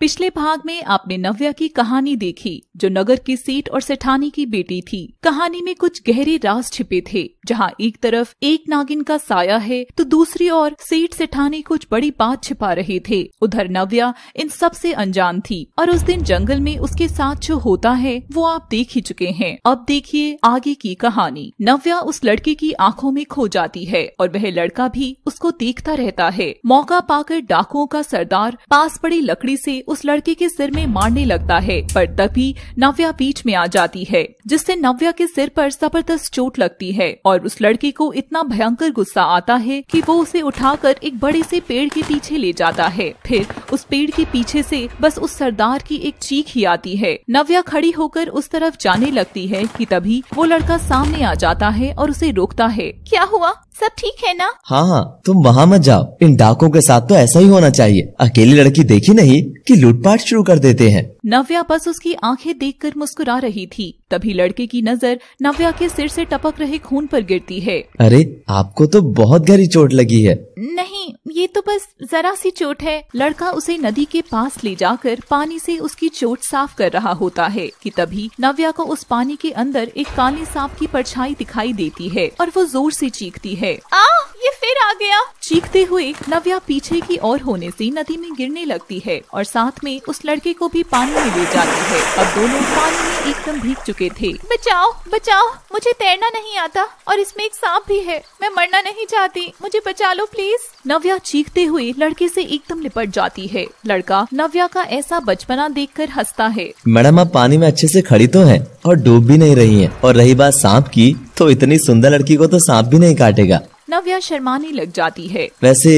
पिछले भाग में आपने नव्या की कहानी देखी जो नगर की सीट और सेठानी की बेटी थी कहानी में कुछ गहरे राज छिपे थे जहां एक तरफ एक नागिन का साया है तो दूसरी ओर सेठ सेठानी कुछ बड़ी बात छिपा रहे थे उधर नव्या इन सब से अनजान थी और उस दिन जंगल में उसके साथ जो होता है वो आप देख ही चुके हैं अब देखिए आगे की कहानी नव्या उस लड़के की आंखों में खो जाती है और वह लड़का भी उसको देखता रहता है मौका पाकर डाकुओं का सरदार पास पड़ी लकड़ी से उस लड़के के सिर में मारने लगता है पर तभी नव्या बीच में आ जाती है जिससे नव्या के सिर पर जबरदस्त चोट लगती है और उस लड़के को इतना भयंकर गुस्सा आता है कि वो उसे उठाकर एक बड़े से पेड़ के पीछे ले जाता है फिर उस पेड़ के पीछे से बस उस सरदार की एक चीख ही आती है नव्या खड़ी होकर उस तरफ जाने लगती है कि तभी वो लड़का सामने आ जाता है और उसे रोकता है क्या हुआ सब ठीक है ना हाँ हाँ तुम वहाँ मत जाओ इन डाकों के साथ तो ऐसा ही होना चाहिए अकेली लड़की देखी नहीं कि लूटपाट शुरू कर देते हैं नव्या बस उसकी आंखें देखकर मुस्कुरा रही थी तभी लड़के की नजर नव्या के सिर से टपक रहे खून पर गिरती है अरे आपको तो बहुत गहरी चोट लगी है नहीं ये तो बस जरा सी चोट है लड़का उसे नदी के पास ले जाकर पानी से उसकी चोट साफ कर रहा होता है कि तभी नव्या को उस पानी के अंदर एक काले सांप की परछाई दिखाई देती है और वो जोर से चीखती है 啊！ये फिर आ गया चीखते हुए नव्या पीछे की ओर होने से नदी में गिरने लगती है और साथ में उस लड़के को भी पानी में ले जाती है अब दोनों पानी में एकदम भीग चुके थे बचाओ बचाओ मुझे तैरना नहीं आता और इसमें एक सांप भी है मैं मरना नहीं चाहती मुझे बचा लो प्लीज नव्या चीखते हुए लड़के से एकदम लिपट जाती है लड़का नव्या का ऐसा बचपना देख कर हंसता है मैडम आप पानी में अच्छे से खड़ी तो है और डूब भी नहीं रही है और रही बात सांप की तो इतनी सुंदर लड़की को तो सांप भी नहीं काटेगा नव्या शर्माने लग जाती है वैसे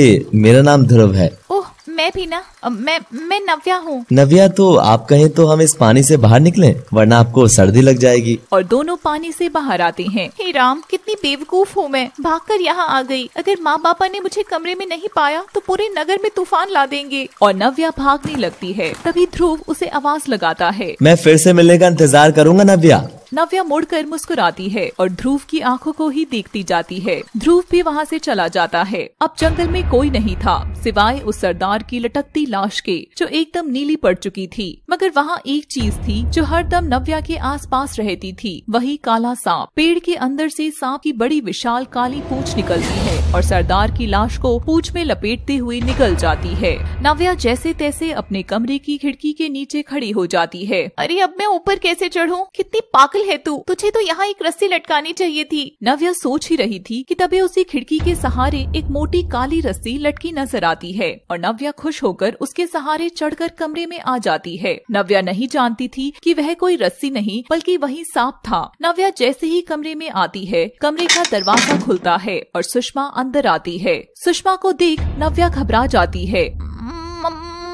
मेरा नाम ध्रुव है ओह मैं भी ना मैं मैं नव्या हूँ नव्या तो आप कहें तो हम इस पानी से बाहर निकले वरना आपको सर्दी लग जाएगी और दोनों पानी से बाहर आते हैं हे राम कितनी बेवकूफ हूँ मैं भाग कर यहाँ आ गई अगर माँ बापा ने मुझे कमरे में नहीं पाया तो पूरे नगर में तूफान ला देंगे और नव्या भागने लगती है तभी ध्रुव उसे आवाज लगाता है मैं फिर से मिलने का इंतजार करूँगा नव्या नव्या मुड़कर मुस्कुराती है और ध्रुव की आंखों को ही देखती जाती है ध्रुव भी वहाँ से चला जाता है अब जंगल में कोई नहीं था सिवाय उस सरदार की लटकती लाश के जो एकदम नीली पड़ चुकी थी मगर वहाँ एक चीज थी जो हर दम नव्या के पास रहती थी वही काला सांप पेड़ के अंदर से सांप की बड़ी विशाल काली पूछ निकलती है और सरदार की लाश को पूछ में लपेटते हुए निकल जाती है नव्या जैसे तैसे अपने कमरे की खिड़की के नीचे खड़ी हो जाती है अरे अब मैं ऊपर कैसे चढ़ूँ कितनी पागल खेल हेतु तुझे तो यहाँ एक रस्सी लटकानी चाहिए थी नव्या सोच ही रही थी कि तभी उसी खिड़की के सहारे एक मोटी काली रस्सी लटकी नजर आती है और नव्या खुश होकर उसके सहारे चढ़कर कमरे में आ जाती है नव्या नहीं जानती थी कि वह कोई रस्सी नहीं बल्कि वही सांप था नव्या जैसे ही कमरे में आती है कमरे का दरवाजा खुलता है और सुषमा अंदर आती है सुषमा को देख नव्या घबरा जाती है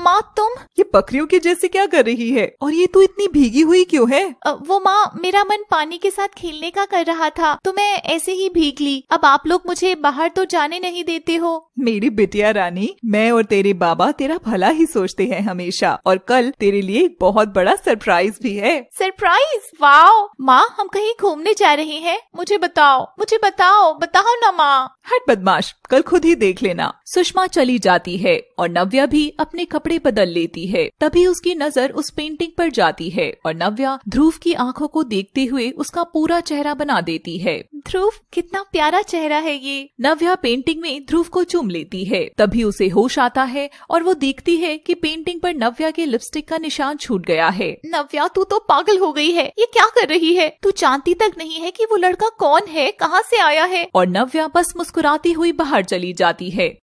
माँ तुम ये बकरियों के जैसे क्या कर रही है और ये तू तो इतनी भीगी हुई क्यों है वो माँ मेरा मन पानी के साथ खेलने का कर रहा था तो मैं ऐसे ही भीग ली अब आप लोग मुझे बाहर तो जाने नहीं देते हो मेरी बिटिया रानी मैं और तेरे बाबा तेरा भला ही सोचते हैं हमेशा और कल तेरे लिए एक बहुत बड़ा सरप्राइज भी है सरप्राइज वाओ माँ हम कहीं घूमने जा रहे हैं मुझे बताओ मुझे बताओ बताओ ना माँ हट बदमाश कल खुद ही देख लेना सुषमा चली जाती है और नव्या भी अपने कपड़े कपड़े बदल लेती है तभी उसकी नजर उस पेंटिंग पर जाती है और नव्या ध्रुव की आंखों को देखते हुए उसका पूरा चेहरा बना देती है ध्रुव कितना प्यारा चेहरा है ये नव्या पेंटिंग में ध्रुव को चूम लेती है तभी उसे होश आता है और वो देखती है कि पेंटिंग पर नव्या के लिपस्टिक का निशान छूट गया है नव्या तू तो पागल हो गई है ये क्या कर रही है तू जानती तक नहीं है कि वो लड़का कौन है कहाँ से आया है और नव्या बस मुस्कुराती हुई बाहर चली जाती है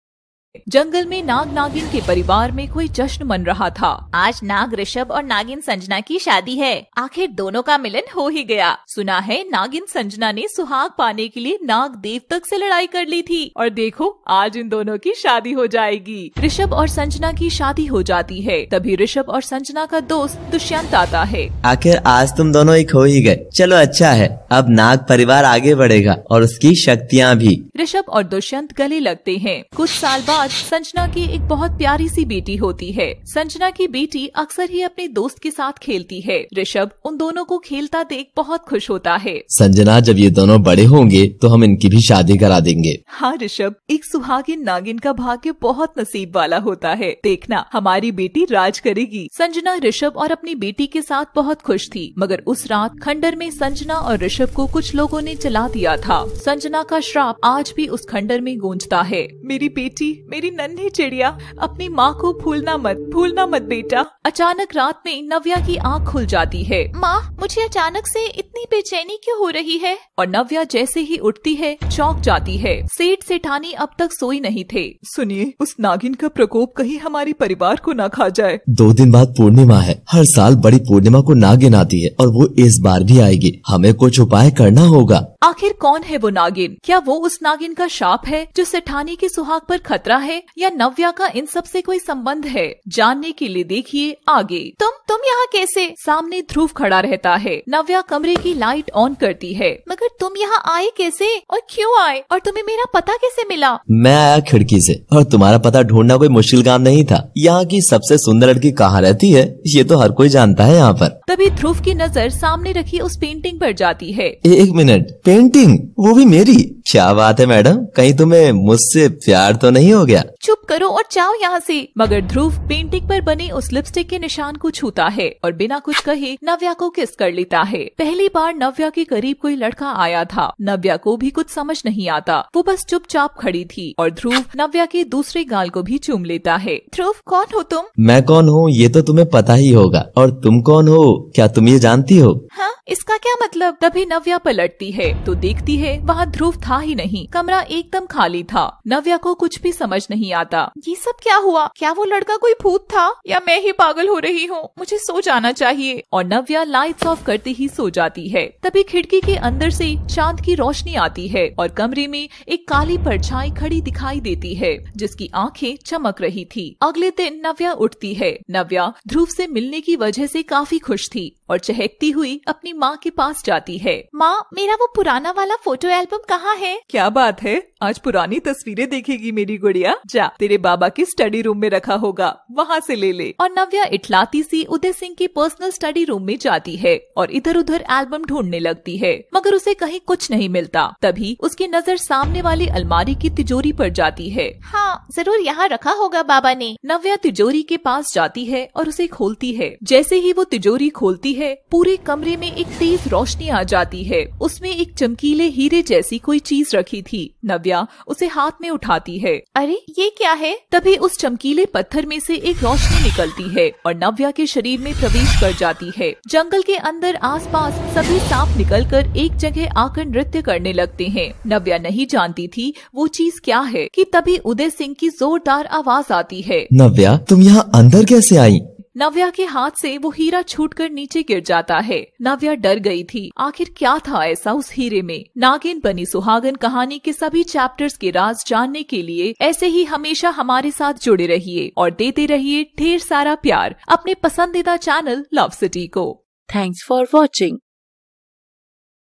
जंगल में नाग नागिन के परिवार में कोई जश्न मन रहा था आज नाग ऋषभ और नागिन संजना की शादी है आखिर दोनों का मिलन हो ही गया सुना है नागिन संजना ने सुहाग पाने के लिए नाग देव तक से लड़ाई कर ली थी और देखो आज इन दोनों की शादी हो जाएगी ऋषभ और संजना की शादी हो जाती है तभी ऋषभ और संजना का दोस्त दुष्यंत आता है आखिर आज तुम दोनों एक हो ही गए चलो अच्छा है अब नाग परिवार आगे बढ़ेगा और उसकी शक्तियाँ भी ऋषभ और दुष्यंत गले लगते हैं कुछ साल बाद बाद संजना की एक बहुत प्यारी सी बेटी होती है संजना की बेटी अक्सर ही अपने दोस्त के साथ खेलती है ऋषभ उन दोनों को खेलता देख बहुत खुश होता है संजना जब ये दोनों बड़े होंगे तो हम इनकी भी शादी करा देंगे हाँ ऋषभ एक सुहागिन नागिन का भाग्य बहुत नसीब वाला होता है देखना हमारी बेटी राज करेगी संजना ऋषभ और अपनी बेटी के साथ बहुत खुश थी मगर उस रात खंडर में संजना और ऋषभ को कुछ लोगों ने चला दिया था संजना का श्राप आज भी उस खंडर में गूंजता है मेरी बेटी मेरी नन्ही चिड़िया अपनी माँ को भूलना मत भूलना मत बेटा अचानक रात में नव्या की आँख खुल जाती है माँ मुझे अचानक से इतनी बेचैनी क्यों हो रही है और नव्या जैसे ही उठती है चौंक जाती है सेठ सेठानी अब तक सोई नहीं थे सुनिए उस नागिन का प्रकोप कहीं हमारे परिवार को न खा जाए दो दिन बाद पूर्णिमा है हर साल बड़ी पूर्णिमा को नागिन आती है और वो इस बार भी आएगी हमें कुछ उपाय करना होगा आखिर कौन है वो नागिन क्या वो उस नागिन का शाप है जो सेठानी के सुहाग पर खतरा है या नव्या का इन सब से कोई संबंध है जानने के लिए देखिए आगे तुम तुम यहाँ कैसे सामने ध्रुव खड़ा रहता है नव्या कमरे की लाइट ऑन करती है मगर तुम यहाँ आए कैसे और क्यों आए और तुम्हें मेरा पता कैसे मिला मैं आया खिड़की से और तुम्हारा पता ढूंढना कोई मुश्किल काम नहीं था यहाँ की सबसे सुंदर लड़की कहाँ रहती है ये तो हर कोई जानता है यहाँ पर तभी ध्रुव की नजर सामने रखी उस पेंटिंग पर जाती है एक मिनट पेंटिंग वो भी मेरी क्या बात है मैडम कहीं तुम्हें मुझसे प्यार तो नहीं हो गया चुप करो और जाओ यहाँ से मगर ध्रुव पेंटिंग पर बने उस लिपस्टिक के निशान को छूता होता है और बिना कुछ कहे नव्या को किस कर लेता है पहली बार नव्या के करीब कोई लड़का आया था नव्या को भी कुछ समझ नहीं आता वो बस चुपचाप खड़ी थी और ध्रुव नव्या के दूसरे गाल को भी चूम लेता है ध्रुव कौन हो तुम मैं कौन हूँ ये तो तुम्हें पता ही होगा और तुम कौन हो क्या तुम ये जानती हो हा? इसका क्या मतलब तभी नव्या पलटती है तो देखती है वहाँ ध्रुव था ही नहीं कमरा एकदम खाली था नव्या को कुछ भी समझ नहीं आता ये सब क्या हुआ क्या वो लड़का कोई भूत था या मैं ही पागल हो रही हूँ मुझे सो जाना चाहिए और नव्या लाइट्स ऑफ करते ही सो जाती है तभी खिड़की के अंदर से चांद की रोशनी आती है और कमरे में एक काली परछाई खड़ी दिखाई देती है जिसकी आंखें चमक रही थी अगले दिन नव्या उठती है नव्या ध्रुव से मिलने की वजह से काफी खुश थी और चहकती हुई अपनी माँ के पास जाती है माँ मेरा वो पुराना वाला फोटो एल्बम कहाँ है क्या बात है आज पुरानी तस्वीरें देखेगी मेरी गुड़िया जा तेरे बाबा के स्टडी रूम में रखा होगा वहाँ से ले ले और नव्या इटलाती सी उदय सिंह की पर्सनल स्टडी रूम में जाती है और इधर उधर एल्बम ढूंढने लगती है मगर उसे कहीं कुछ नहीं मिलता तभी उसकी नजर सामने वाली अलमारी की तिजोरी पर जाती है हाँ जरूर यहाँ रखा होगा बाबा ने नव्या तिजोरी के पास जाती है और उसे खोलती है जैसे ही वो तिजोरी खोलती है पूरे कमरे में एक तेज रोशनी आ जाती है उसमें एक चमकीले हीरे जैसी कोई चीज रखी थी नव्या उसे हाथ में उठाती है अरे ये क्या है तभी उस चमकीले पत्थर में से एक रोशनी निकलती है और नव्या के शरीर शरीर में प्रवेश कर जाती है जंगल के अंदर आसपास सभी सांप निकलकर एक जगह आकर नृत्य करने लगते हैं नव्या नहीं जानती थी वो चीज क्या है कि तभी उदय सिंह की जोरदार आवाज आती है नव्या तुम यहाँ अंदर कैसे आई नव्या के हाथ से वो हीरा छूटकर नीचे गिर जाता है नव्या डर गई थी आखिर क्या था ऐसा उस हीरे में नागिन बनी सुहागन कहानी के सभी चैप्टर्स के राज जानने के लिए ऐसे ही हमेशा हमारे साथ जुड़े रहिए और देते रहिए ढेर सारा प्यार अपने पसंदीदा चैनल लव सिटी को थैंक्स फॉर वॉचिंग